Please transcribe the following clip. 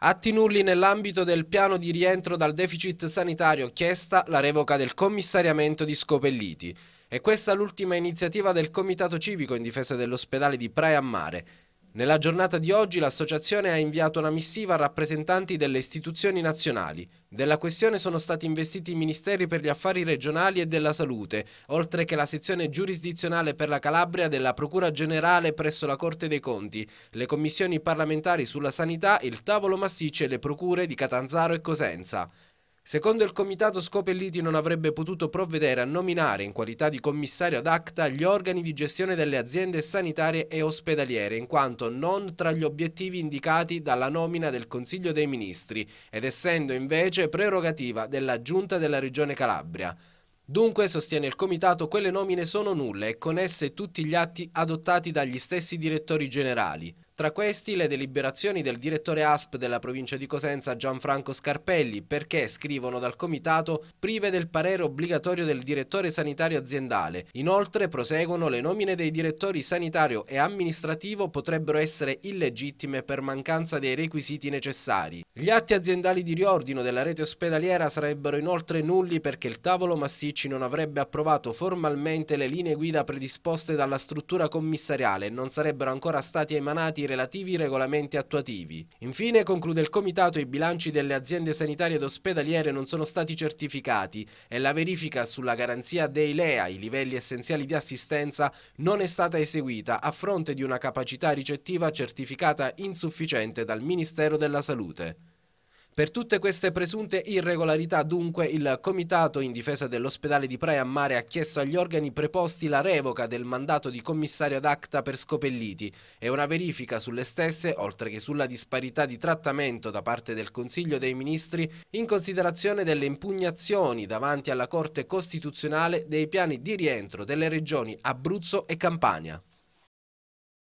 Atti nulli nell'ambito del piano di rientro dal deficit sanitario chiesta la revoca del commissariamento di Scopelliti. E questa l'ultima iniziativa del Comitato Civico in difesa dell'ospedale di Praia Mare, nella giornata di oggi l'associazione ha inviato una missiva a rappresentanti delle istituzioni nazionali. Della questione sono stati investiti i Ministeri per gli Affari Regionali e della Salute, oltre che la sezione giurisdizionale per la Calabria della Procura Generale presso la Corte dei Conti, le commissioni parlamentari sulla sanità, il tavolo massiccio e le procure di Catanzaro e Cosenza. Secondo il comitato Scopelliti non avrebbe potuto provvedere a nominare in qualità di commissario ad acta gli organi di gestione delle aziende sanitarie e ospedaliere in quanto non tra gli obiettivi indicati dalla nomina del Consiglio dei Ministri ed essendo invece prerogativa della Giunta della Regione Calabria. Dunque, sostiene il Comitato, quelle nomine sono nulle e con esse tutti gli atti adottati dagli stessi direttori generali. Tra questi le deliberazioni del direttore ASP della provincia di Cosenza Gianfranco Scarpelli perché, scrivono dal comitato, prive del parere obbligatorio del direttore sanitario aziendale. Inoltre, proseguono, le nomine dei direttori sanitario e amministrativo potrebbero essere illegittime per mancanza dei requisiti necessari. Gli atti aziendali di riordino della rete ospedaliera sarebbero inoltre nulli perché il tavolo Massicci non avrebbe approvato formalmente le linee guida predisposte dalla struttura commissariale e non sarebbero ancora stati emanati relativi regolamenti attuativi. Infine, conclude il Comitato, i bilanci delle aziende sanitarie ed ospedaliere non sono stati certificati e la verifica sulla garanzia dei LEA, i livelli essenziali di assistenza, non è stata eseguita a fronte di una capacità ricettiva certificata insufficiente dal Ministero della Salute. Per tutte queste presunte irregolarità, dunque, il Comitato in difesa dell'ospedale di Praia a Mare ha chiesto agli organi preposti la revoca del mandato di commissario ad acta per Scopelliti e una verifica sulle stesse, oltre che sulla disparità di trattamento da parte del Consiglio dei Ministri, in considerazione delle impugnazioni davanti alla Corte Costituzionale dei piani di rientro delle regioni Abruzzo e Campania.